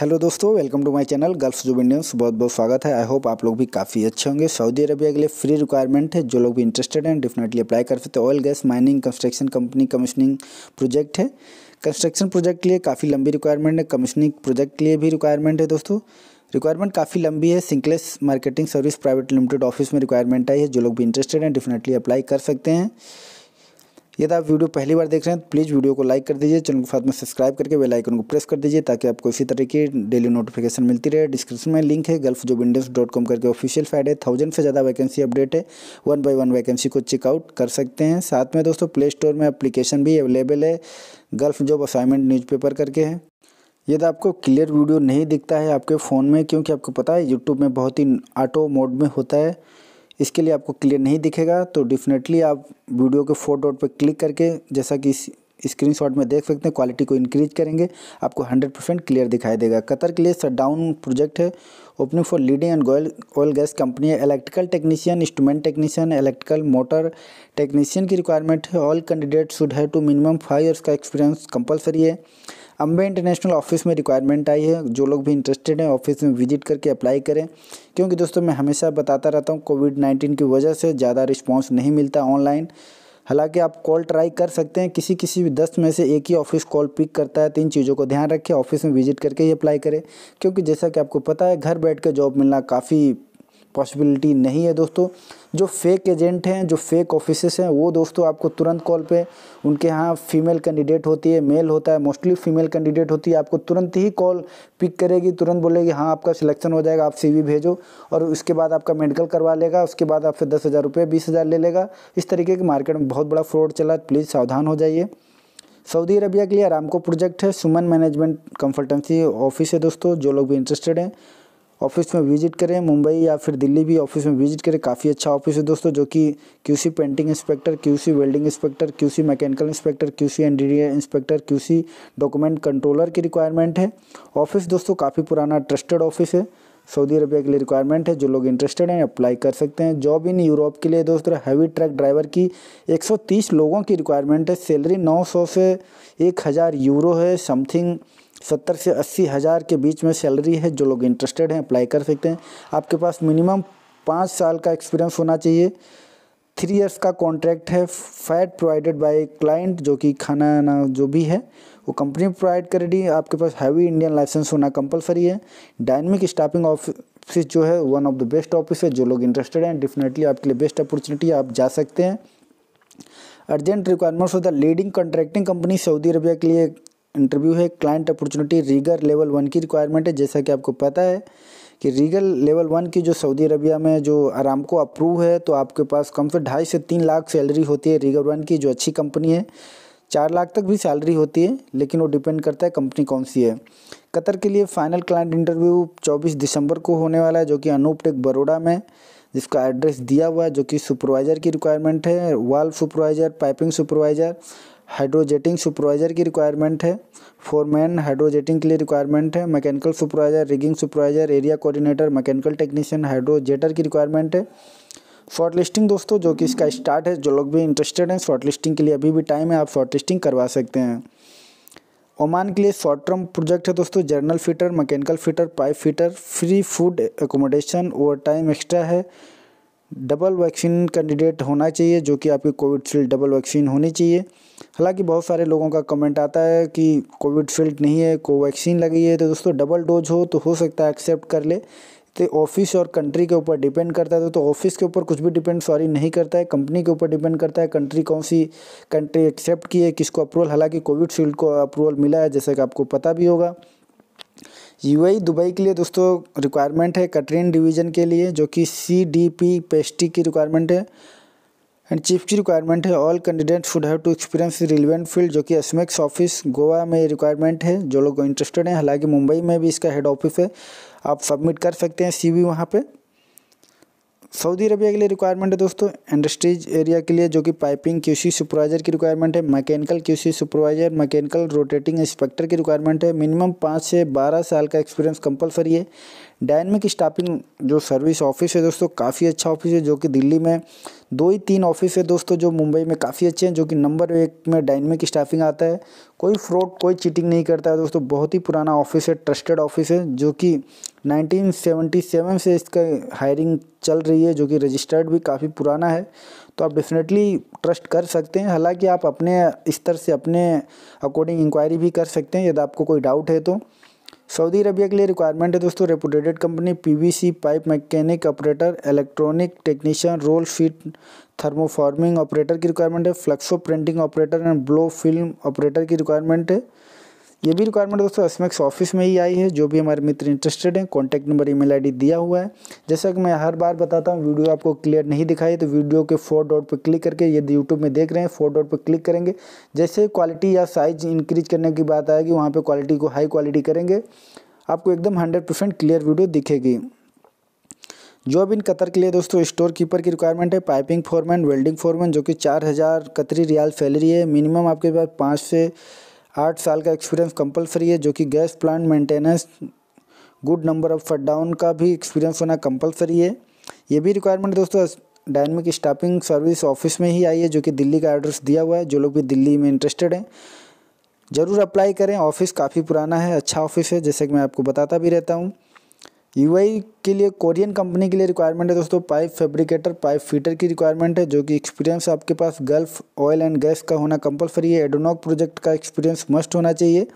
hello दोस्तों welcome to my channel Gulf जुबिन news बहुत बहुत स्वागत है आई होप आप लोग भी काफ़ी अच्छे होंगे सऊदी अरबिया के लिए फ्री रिक्वायरमेंट है जो लोग भी इंटरेस्टेड हैं डेफिनेटली अप्लाई कर सकते हैं oil gas mining construction company commissioning project है कंस्ट्रक्शन प्रोजेक्ट के लिए काफ़ी लंबी रिक्वायरमेंट है कमिश्निंग प्रोजेक्ट के लिए भी रिक्वायरमेंट है दोस्तों रिक्वायरमेंट काफ़ी लंबी है सिंकलेस marketing service private limited office में रिक्वायरमेंट आई है जो लोग भी इंटरेस्टेड हैं डेफिनेटली अप्लाई कर सकते हैं यदि आप वीडियो पहली बार देख रहे हैं तो प्लीज़ वीडियो को लाइक कर दीजिए चैनल को साथ में सब्सक्राइब करके बेल आइकन को प्रेस कर दीजिए ताकि आपको इसी तरह की डेली नोटिफिकेशन मिलती रहे डिस्क्रिप्शन में लिंक है Gulf job windows dot com करके ऑफिशियल फाइड है थाउजेंड से ज़्यादा वैकेंसी अपडेट है वन बाई वन वैकेंसी को चेकआउट कर सकते हैं साथ में दोस्तों प्ले स्टोर में अप्लीकेशन भी अवेलेबल है गल्फ जॉब असाइनमेंट न्यूज़पेपर करके है यदि आपको क्लियर वीडियो नहीं दिखता है आपके फ़ोन में क्योंकि आपको पता है यूट्यूब में बहुत ही ऑटो मोड में होता है इसके लिए आपको क्लियर नहीं दिखेगा तो डेफिनेटली आप वीडियो के फोर डॉट पर क्लिक करके जैसा कि स्क्रीनशॉट में देख सकते हैं क्वालिटी को इंक्रीज करेंगे आपको 100 परसेंट क्लियर दिखाई देगा कतर के लिए शटडाउन प्रोजेक्ट है ओपनिंग फॉर लीडिंग एंड गोयल ऑयल गैस कंपनी है electrical technician instrument technician electrical motor technician की रिक्वायरमेंट है all candidate should have to minimum five years का एक्सपीरियंस कंपलसरी है अम्बे इंटरनेशनल ऑफिस में रिक्वायरमेंट आई है जो लोग भी इंटरेस्टेड हैं ऑफिस में विजिट करके अप्लाई करें क्योंकि दोस्तों मैं हमेशा बताता रहता हूँ कोविड नाइन्टीन की वजह से ज़्यादा रिस्पॉन्स नहीं मिलता ऑनलाइन हालांकि आप कॉल ट्राई कर सकते हैं किसी किसी भी दस में से एक ही ऑफिस कॉल पिक करता है तीन चीज़ों को ध्यान रखें ऑफिस में विजिट करके ही अप्लाई करें क्योंकि जैसा कि आपको पता है घर बैठ कर जॉब मिलना काफ़ी पॉसिबिलिटी नहीं है दोस्तों जो फेक एजेंट हैं जो फेक ऑफिस हैं वो दोस्तों आपको तुरंत कॉल पे उनके यहाँ फीमेल कैंडिडेट होती है मेल होता है मोस्टली फीमेल कैंडिडेट होती है आपको तुरंत ही कॉल पिक करेगी तुरंत बोलेगी हाँ आपका सिलेक्शन हो जाएगा आप सीवी भेजो और उसके बाद आपका मेडिकल करवा लेगा उसके बाद आपसे दस हज़ार रुपये बीस हज़ार ले लेगा इस तरीके के मार्केट में बहुत बड़ा फ्रॉड चला प्लीज़ सावधान हो जाइए सऊदी अरबिया के लिए आरामको प्रोजेक्ट है सुमन मैनेजमेंट कंसल्टेंसी ऑफिस है दोस्तों जो लोग भी इंटरेस्टेड हैं ऑफिस में विजिट करें मुंबई या फिर दिल्ली भी ऑफिस में विजिट करें काफ़ी अच्छा ऑफिस है दोस्तों जो कि QC painting inspector QC welding inspector QC mechanical inspector QC interior inspector QC document controller की रिक्वायरमेंट है ऑफिस दोस्तों काफ़ी पुराना ट्रस्टेड ऑफिस है सऊदी अरबिया के लिए रिक्वायरमेंट है जो लोग इंटरेस्टेड हैं अप्लाई कर सकते हैं जॉब इन यूरोप के लिए दोस्तों हैवी ट्रक ड्राइवर की 130 लोगों की रिक्वायरमेंट है सैलरी 900 से 1000 यूरो है समथिंग सत्तर से अस्सी हज़ार के बीच में सैलरी है जो लोग इंटरेस्टेड हैं अप्लाई कर सकते हैं आपके पास मिनिमम पाँच साल का एक्सपीरियंस होना चाहिए थ्री ईयर्स का कॉन्ट्रैक्ट है फैट प्रोवाइडेड बाई क्लाइंट जो कि खाना ना जो भी है वो कंपनी प्रोवाइड करेगी आपके पास हैवी इंडियन लाइसेंस होना कंपलसरी है डायनमिक स्टाफिंग ऑफिस जो है one of the best office है जो लोग इंटरेस्टेड हैं डेफिनेटली आपके लिए बेस्ट अपॉर्चुनिटी है आप जा सकते हैं urgent requirements of the leading contracting company Saudi Arabia के लिए इंटरव्यू है client opportunity rigger level one की रिक्वायरमेंट है जैसा कि आपको पता है कि रीगल लेवल वन की जो सऊदी अरबिया में जो आराम को अप्रूव है तो आपके पास कम से ढाई से तीन लाख सैलरी होती है रीगल वन की जो अच्छी कंपनी है चार लाख तक भी सैलरी होती है लेकिन वो डिपेंड करता है कंपनी कौन सी है कतर के लिए फाइनल क्लाइंट इंटरव्यू 24 दिसंबर को होने वाला है जो कि अनूप टेक बड़ोड़ा में जिसका एड्रेस दिया हुआ है जो कि सुपरवाइज़र की रिक्वायरमेंट है valve supervisor piping supervisor hydrojetting supervisor की रिक्वायरमेंट है फोरमैन हाइड्रोजेटिंग के लिए रिक्वायरमेंट है mechanical supervisor rigging supervisor area coordinator mechanical technician hydrojetter की रिक्वायरमेंट है शॉर्ट लिस्टिंग दोस्तों जो कि इसका स्टार्ट है जो लोग भी इंटरेस्टेड हैं शॉर्ट लिस्टिंग के लिए अभी भी टाइम है आप शॉर्ट लिस्टिंग करवा सकते हैं ओमान के लिए शॉर्ट टर्म प्रोजेक्ट है दोस्तों general fitter mechanical fitter pipe fitter free food accommodation overtime extra है डबल वैक्सीन कैंडिडेट होना चाहिए जो कि आपकी कोविडशील्ड डबल वैक्सीन होनी चाहिए हालांकि बहुत सारे लोगों का कमेंट आता है कि कोविडशील्ड नहीं है कोवैक्सीन लगी है तो दोस्तों डबल डोज हो तो हो सकता है एक्सेप्ट कर ले तो ऑफिस और कंट्री के ऊपर डिपेंड करता है तो ऑफिस के ऊपर कुछ भी डिपेंड सॉरी नहीं करता है कंपनी के ऊपर डिपेंड करता है कंट्री कौन सी कंट्री एक्सेप्ट की है किसको अप्रूवल हालांकि कोविड शील्ड को अप्रूवल मिला है जैसे कि आपको पता भी होगा यूएई e, दुबई के लिए दोस्तों रिक्वायरमेंट है कटरीन डिवीज़न के लिए जो कि सी डी पी पेस्टी की रिक्वायरमेंट है एंड चीफ की रिक्वायरमेंट है all candidate should have to experience relevant field जो कि एसमेक्स ऑफिस गोवा में रिक्वायरमेंट है जो लोग इंटरेस्टेड हैं हालांकि मुंबई में भी इसका हेड ऑफिस है आप सबमिट कर सकते हैं सी वी वहाँ पर सऊदी अरबिया के लिए रिक्वायरमेंट है दोस्तों इंडस्ट्रीज एरिया के लिए जो कि पाइपिंग क्यूसी सुपरवाइजर की रिक्वायरमेंट है mechanical QC supervisor mechanical rotating inspector की रिक्वायरमेंट है मिनिमम पाँच से बारह साल का एक्सपीरियंस कंपलसरी है डायनमिक स्टाफिंग जो सर्विस ऑफिस है दोस्तों काफ़ी अच्छा ऑफिस है जो कि दिल्ली में दो ही तीन ऑफिस है दोस्तों जो मुंबई में काफ़ी अच्छे हैं जो कि नंबर एक में डायनमिक स्टाफिंग आता है कोई फ्रॉड कोई चीटिंग नहीं करता है दोस्तों बहुत ही पुराना ऑफिस है ट्रस्टेड ऑफिस है जो कि 1977 से इसका हायरिंग चल रही है जो कि रजिस्टर्ड भी काफ़ी पुराना है तो आप डेफिनेटली ट्रस्ट कर सकते हैं हालांकि आप अपने स्तर से अपने अकॉर्डिंग इंक्वायरी भी कर सकते हैं यदि आपको कोई डाउट है तो सऊदी अरबिया के लिए रिक्वायरमेंट है दोस्तों reputed company PVC pipe mechanic operator electronic technician roll feet thermoforming operator की रिक्वायरमेंट है flexo printing operator and blow film operator की रिक्वायरमेंट है ये भी रिक्वायरमेंट दोस्तों एसमेक्स ऑफिस में ही आई है जो भी हमारे मित्र इंटरेस्टेड हैं कॉन्टैक्ट नंबर ईमेल आईडी दिया हुआ है जैसा कि मैं हर बार बताता हूँ वीडियो आपको क्लियर नहीं दिखाई तो वीडियो के फोर डॉट पर क्लिक करके यदि यूट्यूब में देख रहे हैं फोर डॉट पर क्लिक करेंगे जैसे क्वालिटी या साइज इंक्रीज करने की बात आएगी वहाँ पर क्वालिटी को हाई क्वालिटी करेंगे आपको एकदम हंड्रेड परसेंट क्लियर वीडियो दिखेगी जो जॉब इन कतर के लिए दोस्तों स्टोर कीपर की रिक्वायरमेंट है पाइपिंग फॉरमैन वेल्डिंग फॉरमैन जो कि चार हज़ार कतरी रियाल सैलरी है मिनिमम आपके पास पाँच से आठ साल का एक्सपीरियंस कंपलसरी है जो कि gas plant maintenance good number of shut down का भी एक्सपीरियंस होना कंपलसरी है ये भी रिक्वायरमेंट दोस्तों डायनमिक स्टाफिंग सर्विस ऑफिस में ही आई है जो कि दिल्ली का एड्रेस दिया हुआ है जो लोग भी दिल्ली में इंटरेस्टेड हैं ज़रूर अप्लाई करें ऑफिस काफ़ी पुराना है अच्छा ऑफिस है जैसे कि मैं आपको बताता भी रहता हूँ यू के लिए कोरियन कंपनी के लिए रिक्वायरमेंट है दोस्तों पाइप फैब्रिकेटर पाइप फिटर की रिक्वायरमेंट है जो कि एक्सपीरियंस आपके पास गल्फ ऑयल एंड गैस का होना कंपलसरी है एडोनॉक प्रोजेक्ट का एक्सपीरियंस मस्ट होना चाहिए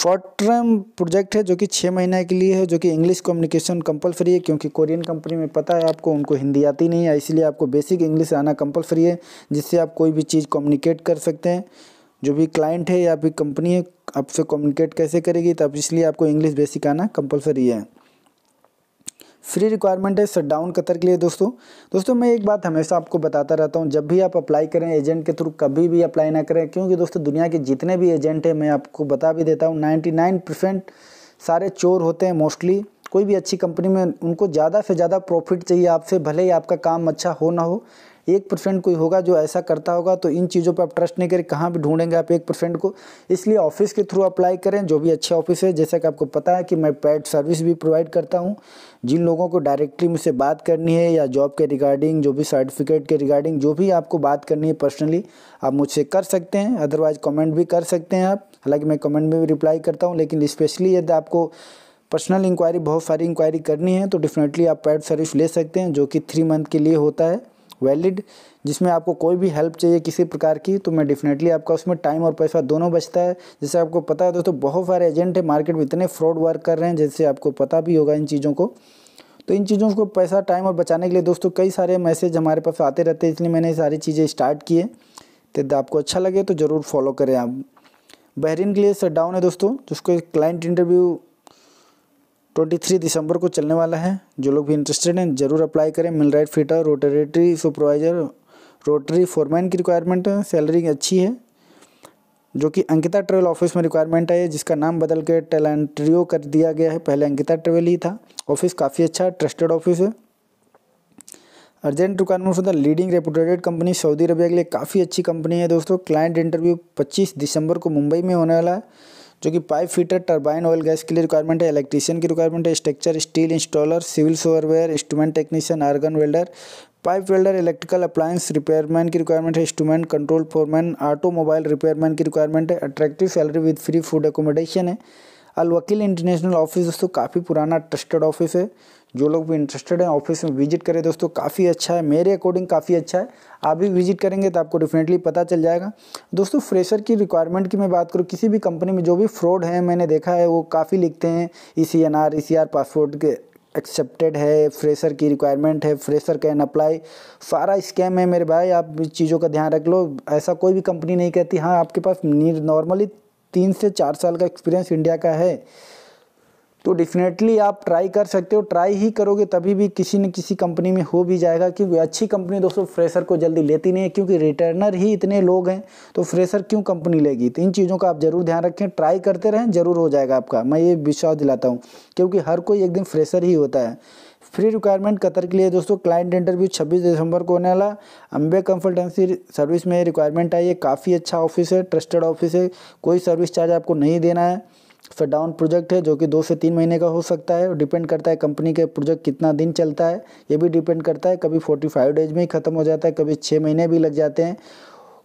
शॉर्ट टर्म प्रोजेक्ट है जो कि छः महीने के लिए है जो कि इंग्लिश कम्युनिकेशन कंपलसरी है क्योंकि कोरियन कंपनी में पता है आपको उनको हिंदी आती नहीं है इसीलिए आपको बेसिक इंग्लिश आना कंपलसरी है जिससे आप कोई भी चीज़ कम्युनिकेट कर सकते हैं जो भी क्लाइंट है या फिर कंपनी है आपसे कम्युनिकेट कैसे करेगी तो इसलिए आपको इंग्लिश बेसिक आना कंपलसरी है फ्री रिक्वायरमेंट है शट डाउन कतर के लिए दोस्तों दोस्तों मैं एक बात हमेशा आपको बताता रहता हूँ जब भी आप अप्लाई करें एजेंट के थ्रू कभी भी अप्लाई ना करें क्योंकि दोस्तों दुनिया के जितने भी एजेंट हैं मैं आपको बता भी देता हूँ नाइन्टी नाइन परसेंट सारे चोर होते हैं मोस्टली कोई भी अच्छी कंपनी में उनको ज़्यादा से ज़्यादा प्रॉफिट चाहिए आपसे भले ही आपका काम अच्छा हो ना हो एक परसेंट कोई होगा जो ऐसा करता होगा तो इन चीज़ों पर आप ट्रस्ट नहीं करें कहाँ भी ढूंढेंगे आप एक परसेंट को इसलिए ऑफिस के थ्रू अप्लाई करें जो भी अच्छे ऑफिस है जैसा कि आपको पता है कि मैं पैड सर्विस भी प्रोवाइड करता हूँ जिन लोगों को डायरेक्टली मुझसे बात करनी है या जॉब के रिगार्डिंग जो भी सर्टिफिकेट के रिगार्डिंग जो भी आपको बात करनी है पर्सनली आप मुझसे कर सकते हैं अदरवाइज कमेंट भी कर सकते हैं आप हालांकि मैं कमेंट में भी रिप्लाई करता हूँ लेकिन स्पेशली यदि आपको पर्सनल इंक्वायरी बहुत सारी इंक्वायरी करनी है तो डेफिनेटली आप पैड सर्विस ले सकते हैं जो कि थ्री मंथ के लिए होता है वैलिड जिसमें आपको कोई भी हेल्प चाहिए किसी प्रकार की तो मैं डेफिनेटली आपका उसमें टाइम और पैसा दोनों बचता है जैसे आपको पता है दोस्तों बहुत सारे एजेंट है मार्केट में इतने फ्रॉड वर्क कर रहे हैं जैसे आपको पता भी होगा इन चीज़ों को तो इन चीज़ों को पैसा टाइम और बचाने के लिए दोस्तों कई सारे मैसेज हमारे पास आते रहते हैं इसलिए मैंने सारी चीज़ें स्टार्ट किए तो आपको अच्छा लगे तो ज़रूर फॉलो करें आप बहरीन के लिए सट डाउन है दोस्तों जिसको क्लाइंट इंटरव्यू 23 दिसंबर को चलने वाला है जो लोग भी इंटरेस्टेड हैं जरूर अप्लाई करें millwright fitter rotatory supervisor rotary foreman की रिक्वायरमेंट है सैलरी अच्छी है जो कि अंकिता ट्रेवल ऑफिस में रिक्वायरमेंट है जिसका नाम बदल के टैलेंट्रियो कर दिया गया है पहले अंकिता ट्रेवल ही था ऑफिस काफ़ी अच्छा ट्रस्टेड ऑफिस है urgent requirement for the leading reputed company Saudi Arabia के लिए काफ़ी अच्छी कंपनी है दोस्तों क्लाइंट इंटरव्यू 25 दिसंबर को मुंबई में होने वाला है जो कि pipe fitter turbine oil gas के लिए रिक्वायरमेंट है इलेक्ट्रीशियन की रिक्वायरमेंट है structure steel installer civil surveyor instrument technician argon welder pipe welder electrical appliance repairman की रिक्वायरमेंट है instrument control foreman automobile repairman की रिक्वायरमेंट है attractive salary with free food accommodation है अलवकील इंटरनेशनल ऑफिस दोस्तों काफ़ी पुराना trusted office है जो लोग भी इंटरेस्टेड हैं ऑफिस में विजिट करें दोस्तों काफ़ी अच्छा है मेरे अकॉर्डिंग काफ़ी अच्छा है आप भी विजिट करेंगे तो आपको डेफिनेटली पता चल जाएगा दोस्तों फ्रेशर की रिक्वायरमेंट की मैं बात करूँ किसी भी कंपनी में जो भी फ्रॉड है मैंने देखा है वो काफ़ी लिखते हैं E C N R E C R passport के एक्सेप्टेड है फ्रेशर की रिक्वायरमेंट है फ्रेशर कैन अप्लाई सारा स्कैम है मेरे भाई आप इस चीज़ों का ध्यान रख लो ऐसा कोई भी कंपनी नहीं कहती हाँ आपके पास नॉर्मली तीन से चार साल का एक्सपीरियंस इंडिया का है तो डेफिनेटली आप ट्राई कर सकते हो ट्राई ही करोगे तभी भी किसी न किसी कंपनी में हो भी जाएगा क्योंकि अच्छी कंपनी दोस्तों फ्रेशर को जल्दी लेती नहीं है क्योंकि रिटर्नर ही इतने लोग हैं तो फ्रेशर क्यों कंपनी लेगी तो इन चीज़ों का आप ज़रूर ध्यान रखें ट्राई करते रहें ज़रूर हो जाएगा आपका मैं ये विश्वास दिलाता हूँ क्योंकि हर कोई एकदम फ्रेशर ही होता है फ्री रिक्वायरमेंट कतर के लिए दोस्तों क्लाइंट इंटरव्यू 26 दिसंबर को होने वाला अम्बे कंसल्टेंसी सर्विस में रिक्वायरमेंट आई है काफ़ी अच्छा ऑफिस है ट्रस्टेड ऑफिस है कोई सर्विस चार्ज आपको नहीं देना है शटडाउन प्रोजेक्ट है जो कि दो से तीन महीने का हो सकता है और डिपेंड करता है कंपनी के प्रोजेक्ट कितना दिन चलता है ये भी डिपेंड करता है कभी फोर्टी फाइव डेज में ही ख़त्म हो जाता है कभी छः महीने भी लग जाते हैं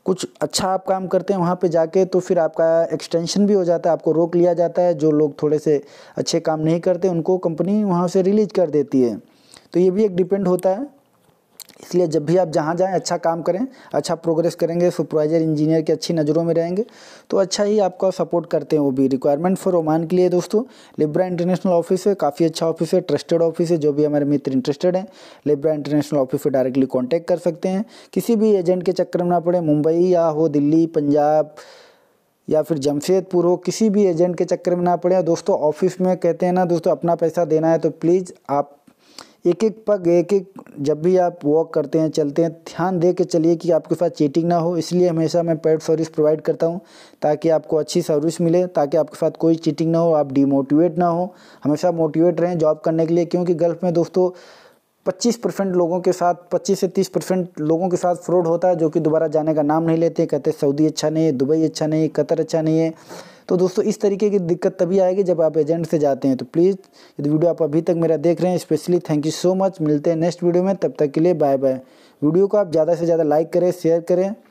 कुछ अच्छा आप काम करते हैं वहाँ पे जाके तो फिर आपका एक्सटेंशन भी हो जाता है आपको रोक लिया जाता है जो लोग थोड़े से अच्छे काम नहीं करते उनको कंपनी वहाँ से रिलीज कर देती है तो ये भी एक डिपेंड होता है इसलिए जब भी आप जहाँ जाएँ अच्छा काम करें अच्छा प्रोग्रेस करेंगे सुपरवाइजर इंजीनियर की अच्छी नज़रों में रहेंगे तो अच्छा ही आपका सपोर्ट करते हैं वो भी रिक्वायरमेंट फॉर ओमान के लिए दोस्तों लिब्रा इंटरनेशनल ऑफिस है काफ़ी अच्छा ऑफिस है ट्रस्टेड ऑफिस है जो भी हमारे मित्र इंटरेस्टेड हैं लिब्रा इंटरनेशनल ऑफिस से डायरेक्टली कॉन्टैक्ट कर सकते हैं किसी भी एजेंट के चक्कर में ना पड़े मुंबई या हो दिल्ली पंजाब या फिर जमशेदपुर हो किसी भी एजेंट के चक्कर में ना पड़े दोस्तों ऑफिस में कहते हैं ना दोस्तों अपना पैसा देना है तो प्लीज़ आप एक एक पग एक एक जब भी आप वॉक करते हैं चलते हैं ध्यान दे के चलिए कि आपके साथ चीटिंग ना हो इसलिए हमेशा मैं पेड सर्विस प्रोवाइड करता हूं ताकि आपको अच्छी सर्विस मिले ताकि आपके साथ कोई चीटिंग ना हो आप डीमोटिवेट ना हो हमेशा मोटिवेट रहें जॉब करने के लिए क्योंकि गल्फ़ में दोस्तों 25 परसेंट लोगों के साथ 25 से 30 परसेंट लोगों के साथ फ्रॉड होता है जो कि दोबारा जाने का नाम नहीं लेते कहते सऊदी अच्छा नहीं है दुबई अच्छा नहीं है कतर अच्छा नहीं है तो दोस्तों इस तरीके की दिक्कत तभी आएगी जब आप एजेंट से जाते हैं तो प्लीज़ यदि वीडियो आप अभी तक मेरा देख रहे हैं specially thank you so much मिलते हैं नेक्स्ट वीडियो में तब तक के लिए बाय बाय वीडियो को आप ज़्यादा से ज़्यादा लाइक करें शेयर करें